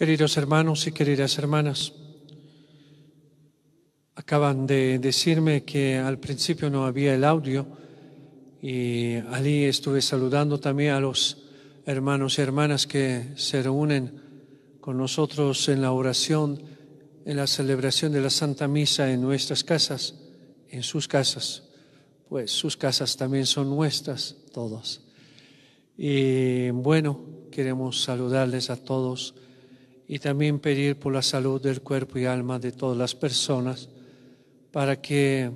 Queridos hermanos y queridas hermanas, acaban de decirme que al principio no había el audio y allí estuve saludando también a los hermanos y hermanas que se reúnen con nosotros en la oración, en la celebración de la Santa Misa en nuestras casas, en sus casas, pues sus casas también son nuestras, todas. Y bueno, queremos saludarles a todos y también pedir por la salud del cuerpo y alma de todas las personas para que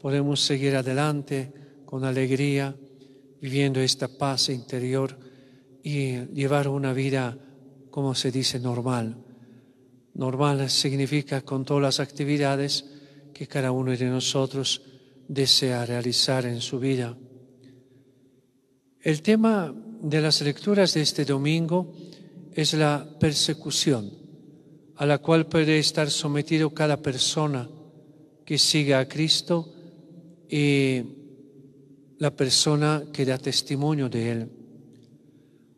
podamos seguir adelante con alegría, viviendo esta paz interior y llevar una vida, como se dice, normal. Normal significa con todas las actividades que cada uno de nosotros desea realizar en su vida. El tema de las lecturas de este domingo es la persecución a la cual puede estar sometido cada persona que siga a Cristo y la persona que da testimonio de Él.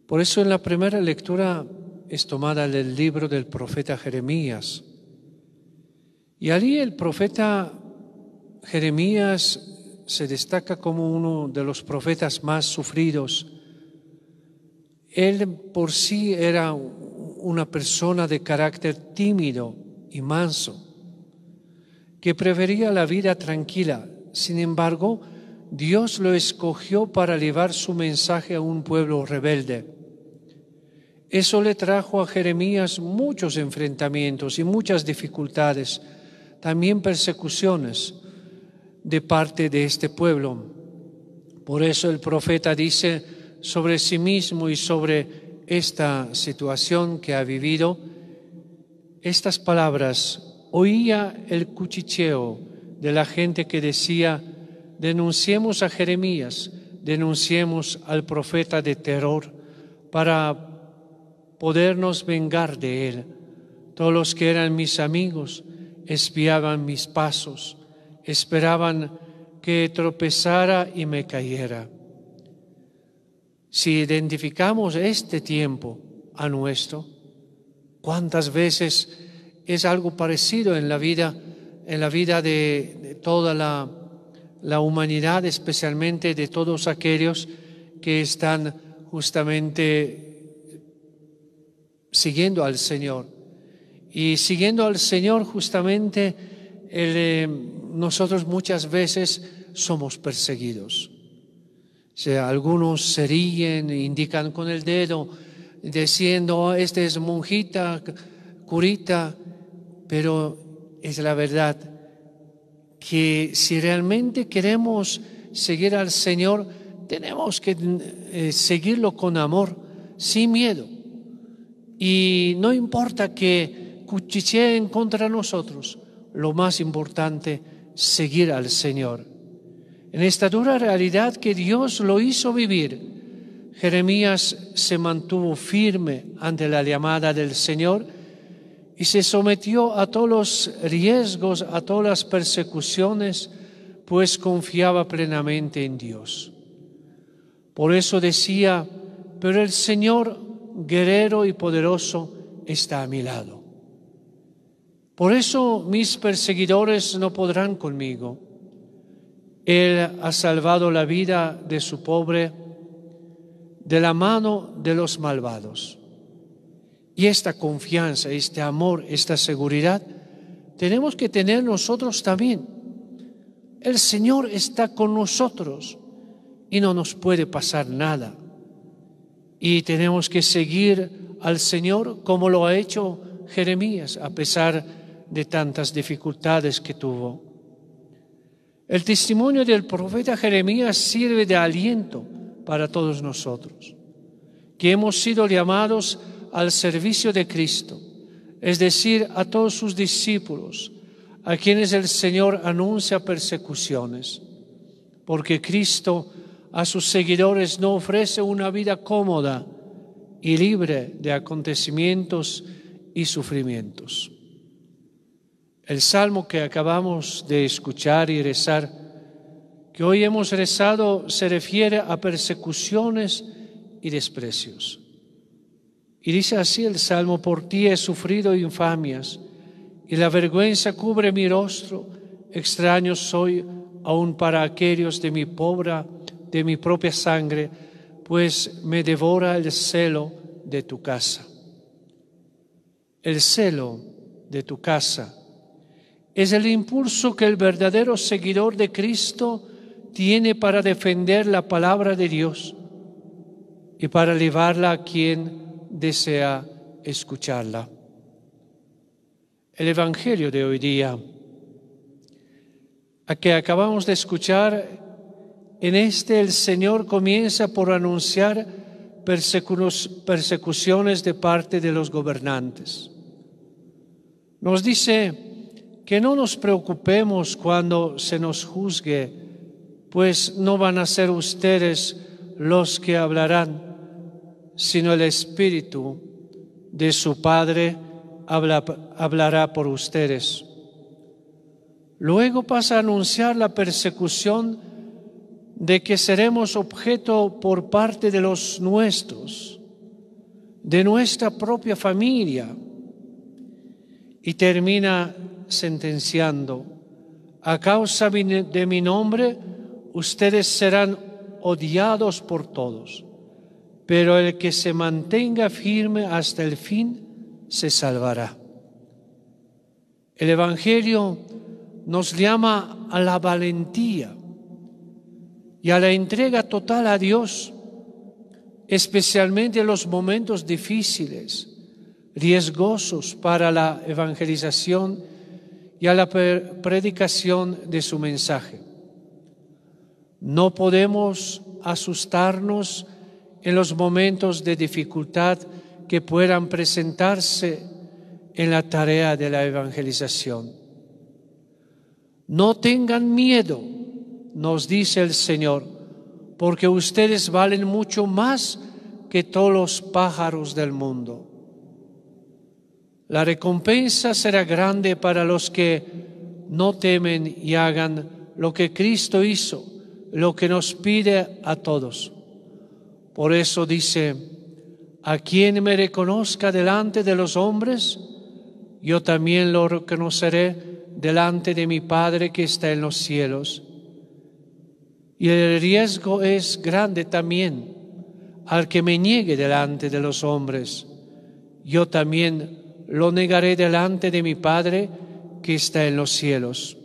Por eso en la primera lectura es tomada del libro del profeta Jeremías. Y allí el profeta Jeremías se destaca como uno de los profetas más sufridos él por sí era una persona de carácter tímido y manso, que prefería la vida tranquila. Sin embargo, Dios lo escogió para llevar su mensaje a un pueblo rebelde. Eso le trajo a Jeremías muchos enfrentamientos y muchas dificultades, también persecuciones de parte de este pueblo. Por eso el profeta dice, sobre sí mismo y sobre esta situación que ha vivido, estas palabras, oía el cuchicheo de la gente que decía, denunciemos a Jeremías, denunciemos al profeta de terror para podernos vengar de él. Todos los que eran mis amigos espiaban mis pasos, esperaban que tropezara y me cayera. Si identificamos este tiempo a nuestro, cuántas veces es algo parecido en la vida, en la vida de, toda la, humanidad, especialmente de todos aquellos que están justamente siguiendo al Señor. Y siguiendo al Señor justamente eh, nosotros muchas veces somos perseguidos algunos se ríen, e indican con el dedo, diciendo, oh, este es monjita, curita, pero es la verdad que si realmente queremos seguir al Señor, tenemos que eh, seguirlo con amor, sin miedo. Y no importa que cuchicheen contra nosotros, lo más importante, seguir al Señor en esta dura realidad que Dios lo hizo vivir, Jeremías se mantuvo firme ante la llamada del Señor y se sometió a todos los riesgos, a todas las persecuciones, pues confiaba plenamente en Dios. Por eso decía, pero el Señor, guerrero y poderoso, está a mi lado. Por eso mis perseguidores no podrán conmigo él ha salvado la vida de su pobre de la mano de los malvados. Y esta confianza, este amor, esta seguridad, tenemos que tener nosotros también. El Señor está con nosotros y no nos puede pasar nada. Y tenemos que seguir al Señor como lo ha hecho Jeremías, a pesar de tantas dificultades que tuvo. El testimonio del profeta Jeremías sirve de aliento para todos nosotros, que hemos sido llamados al servicio de Cristo, es decir, a todos sus discípulos, a quienes el Señor anuncia persecuciones, porque Cristo a sus seguidores no ofrece una vida cómoda y libre de acontecimientos y sufrimientos. El salmo que acabamos de escuchar y rezar, que hoy hemos rezado, se refiere a persecuciones y desprecios. Y dice así el salmo, por ti he sufrido infamias, y la vergüenza cubre mi rostro, extraño soy aun para aquellos de mi pobre, de mi propia sangre, pues me devora el celo de tu casa. El celo de tu casa es el impulso que el verdadero seguidor de Cristo tiene para defender la palabra de Dios y para llevarla a quien desea escucharla. El Evangelio de hoy día, a que acabamos de escuchar, en este el Señor comienza por anunciar persecuciones de parte de los gobernantes. Nos dice, que no nos preocupemos cuando se nos juzgue, pues no van a ser ustedes los que hablarán, sino el Espíritu de su Padre hablará por ustedes. Luego pasa a anunciar la persecución de que seremos objeto por parte de los nuestros, de nuestra propia familia. Y termina sentenciando, a causa de mi nombre ustedes serán odiados por todos, pero el que se mantenga firme hasta el fin se salvará. El Evangelio nos llama a la valentía y a la entrega total a Dios, especialmente en los momentos difíciles, riesgosos para la evangelización y a la predicación de su mensaje. No podemos asustarnos en los momentos de dificultad que puedan presentarse en la tarea de la evangelización. No tengan miedo, nos dice el Señor, porque ustedes valen mucho más que todos los pájaros del mundo. La recompensa será grande para los que no temen y hagan lo que Cristo hizo, lo que nos pide a todos. Por eso dice, a quien me reconozca delante de los hombres, yo también lo reconoceré delante de mi Padre que está en los cielos. Y el riesgo es grande también al que me niegue delante de los hombres. Yo también lo negaré delante de mi Padre que está en los cielos.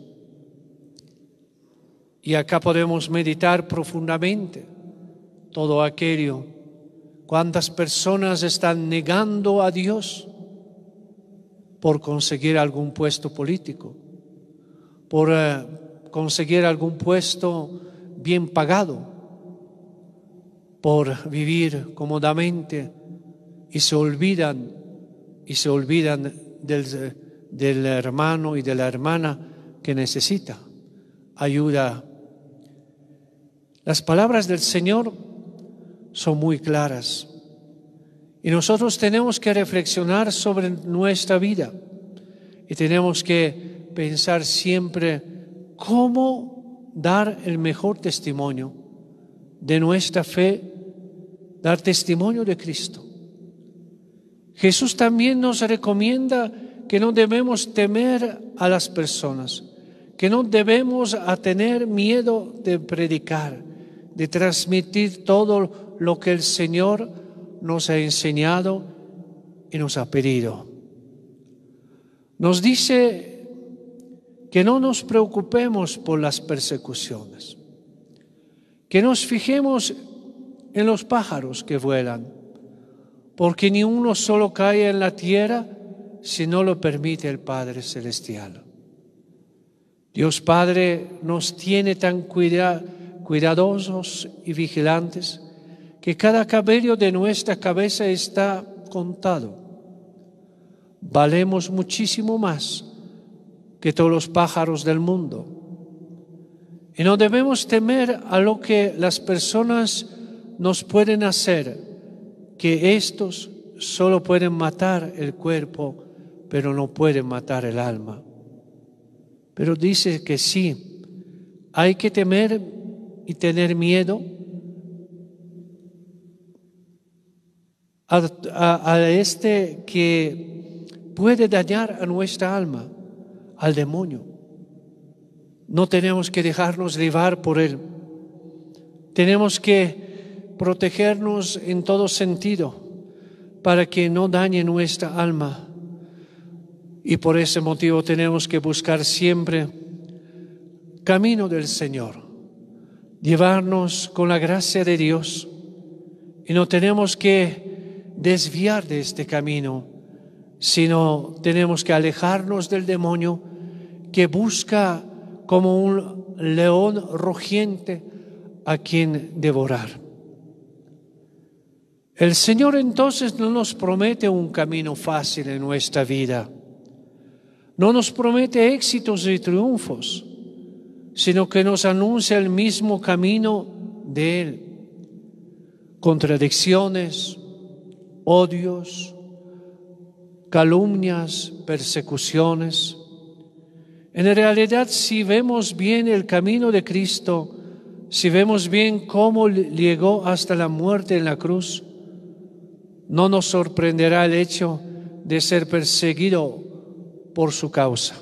Y acá podemos meditar profundamente todo aquello. Cuántas personas están negando a Dios por conseguir algún puesto político, por eh, conseguir algún puesto bien pagado, por vivir cómodamente y se olvidan y se olvidan del, hermano y de la hermana que necesita ayuda. Las palabras del Señor son muy claras y nosotros tenemos que reflexionar sobre nuestra vida y tenemos que pensar siempre cómo dar el mejor testimonio de nuestra fe, dar testimonio de Cristo. Jesús también nos recomienda que no debemos temer a las personas, que no debemos tener miedo de predicar, de transmitir todo lo que el Señor nos ha enseñado y nos ha pedido. Nos dice que no nos preocupemos por las persecuciones, que nos fijemos en los pájaros que vuelan, porque ni uno solo cae en la tierra si no lo permite el Padre Celestial. Dios Padre nos tiene tan cuidadosos y vigilantes que cada cabello de nuestra cabeza está contado. Valemos muchísimo más que todos los pájaros del mundo. Y no debemos temer a lo que las personas nos pueden hacer que estos solo pueden matar el cuerpo, pero no pueden matar el alma. Pero dice que sí, hay que temer y tener miedo a, este que puede dañar a nuestra alma, al demonio. No tenemos que dejarnos llevar por él. Tenemos que protegernos en todo sentido para que no dañe nuestra alma. Y por ese motivo tenemos que buscar siempre camino del Señor, llevarnos con la gracia de Dios y no tenemos que desviar de este camino, sino tenemos que alejarnos del demonio que busca como un león rugiente a quien devorar. El Señor entonces no nos promete un camino fácil en nuestra vida, no nos promete éxitos y triunfos, sino que nos anuncia el mismo camino de Él. Contradicciones, odios, calumnias, persecuciones. En realidad, si vemos bien el camino de Cristo, si vemos bien cómo llegó hasta la muerte en la cruz, no nos sorprenderá el hecho de ser perseguido por su causa.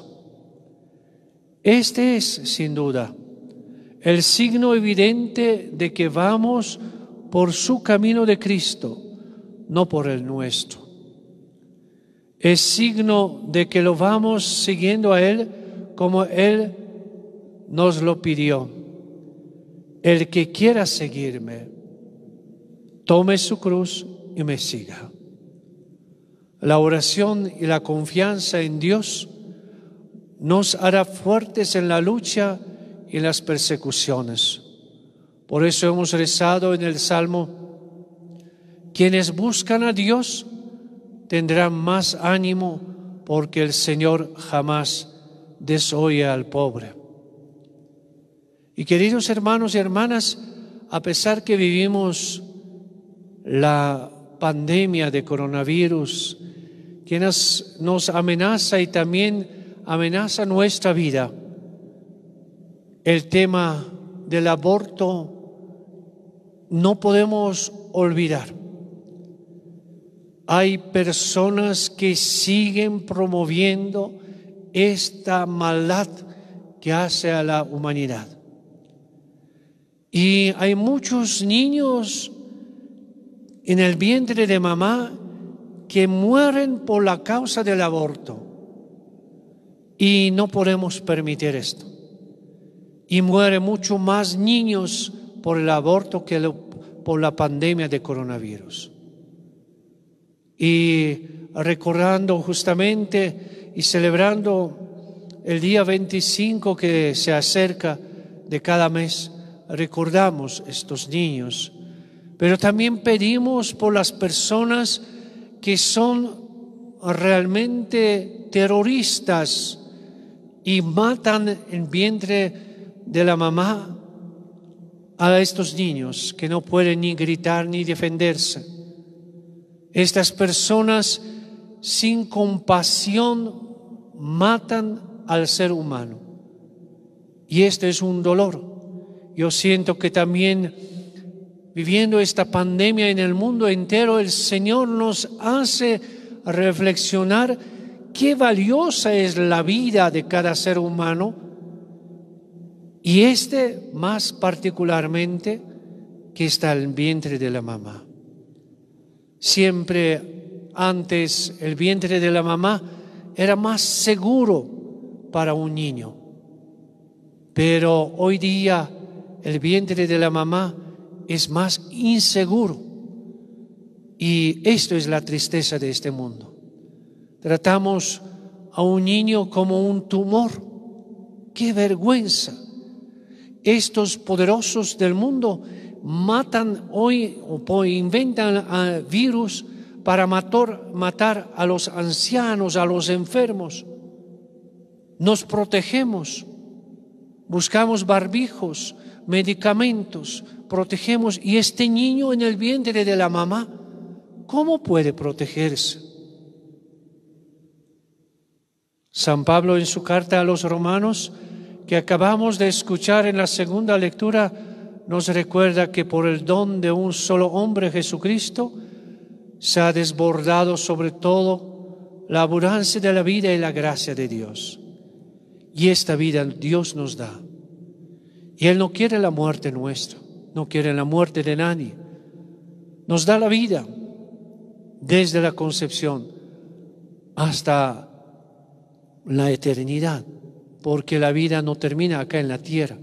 Este es, sin duda, el signo evidente de que vamos por su camino de Cristo, no por el nuestro. Es signo de que lo vamos siguiendo a Él como Él nos lo pidió. El que quiera seguirme, tome su cruz y me siga. La oración y la confianza en Dios nos hará fuertes en la lucha y las persecuciones. Por eso hemos rezado en el Salmo, quienes buscan a Dios tendrán más ánimo porque el Señor jamás desoye al pobre. Y queridos hermanos y hermanas, a pesar que vivimos la pandemia de coronavirus que nos, amenaza y también amenaza nuestra vida. El tema del aborto no podemos olvidar. Hay personas que siguen promoviendo esta maldad que hace a la humanidad. Y hay muchos niños en el vientre de mamá que mueren por la causa del aborto. Y no podemos permitir esto. Y mueren mucho más niños por el aborto que por la pandemia de coronavirus. Y recordando justamente y celebrando el día 25 que se acerca de cada mes, recordamos estos niños pero también pedimos por las personas que son realmente terroristas y matan el vientre de la mamá a estos niños que no pueden ni gritar ni defenderse. Estas personas sin compasión matan al ser humano. Y este es un dolor. Yo siento que también viviendo esta pandemia en el mundo entero, el Señor nos hace reflexionar qué valiosa es la vida de cada ser humano y este más particularmente que está en el vientre de la mamá. Siempre antes el vientre de la mamá era más seguro para un niño, pero hoy día el vientre de la mamá es más inseguro. Y esto es la tristeza de este mundo. Tratamos a un niño como un tumor. ¡Qué vergüenza! Estos poderosos del mundo matan hoy o inventan ah, virus para matar, matar a los ancianos, a los enfermos. Nos protegemos buscamos barbijos, medicamentos, protegemos. Y este niño en el vientre de la mamá, ¿cómo puede protegerse? San Pablo en su carta a los romanos, que acabamos de escuchar en la segunda lectura, nos recuerda que por el don de un solo hombre, Jesucristo, se ha desbordado sobre todo la abundancia de la vida y la gracia de Dios. Y esta vida Dios nos da y Él no quiere la muerte nuestra, no quiere la muerte de nadie. Nos da la vida desde la concepción hasta la eternidad, porque la vida no termina acá en la tierra,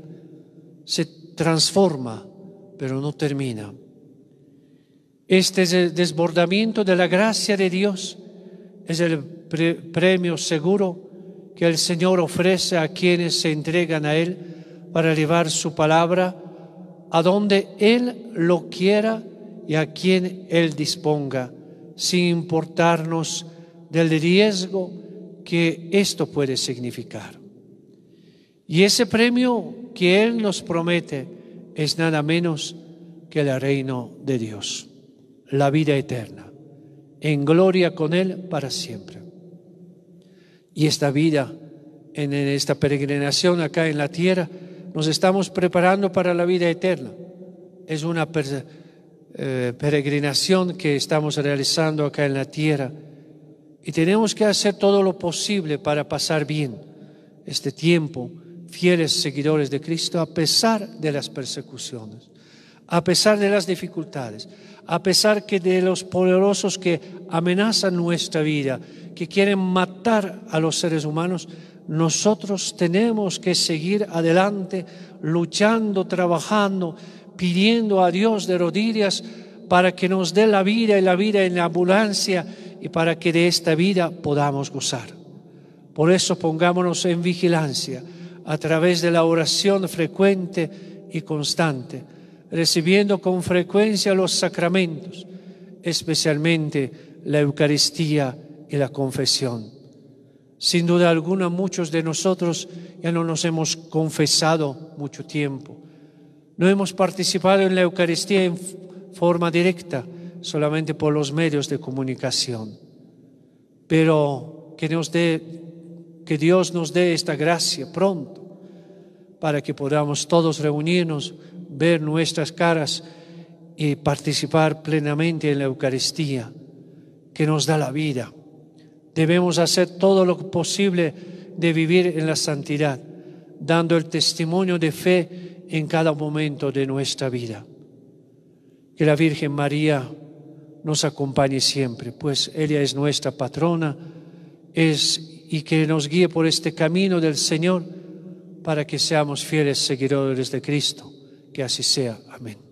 se transforma, pero no termina. Este es el desbordamiento de la gracia de Dios, es el premio seguro que el Señor ofrece a quienes se entregan a Él para llevar su palabra a donde Él lo quiera y a quien Él disponga, sin importarnos del riesgo que esto puede significar. Y ese premio que Él nos promete es nada menos que el reino de Dios, la vida eterna, en gloria con Él para siempre. Y esta vida en esta peregrinación acá en la tierra nos estamos preparando para la vida eterna. Es una eh, peregrinación que estamos realizando acá en la tierra y tenemos que hacer todo lo posible para pasar bien este tiempo, fieles seguidores de Cristo, a pesar de las persecuciones, a pesar de las dificultades, a pesar que de los poderosos que amenazan nuestra vida, que quieren matar a los seres humanos, nosotros tenemos que seguir adelante, luchando, trabajando, pidiendo a Dios de rodillas para que nos dé la vida y la vida en la ambulancia y para que de esta vida podamos gozar. Por eso pongámonos en vigilancia a través de la oración frecuente y constante, recibiendo con frecuencia los sacramentos, especialmente la Eucaristía y la confesión sin duda alguna, muchos de nosotros ya no nos hemos confesado mucho tiempo. No hemos participado en la Eucaristía en forma directa, solamente por los medios de comunicación. Pero que, nos dé, que Dios nos dé esta gracia pronto para que podamos todos reunirnos, ver nuestras caras y participar plenamente en la Eucaristía que nos da la vida. Debemos hacer todo lo posible de vivir en la santidad, dando el testimonio de fe en cada momento de nuestra vida. Que la Virgen María nos acompañe siempre, pues ella es nuestra patrona, es y que nos guíe por este camino del Señor para que seamos fieles seguidores de Cristo. Que así sea. Amén.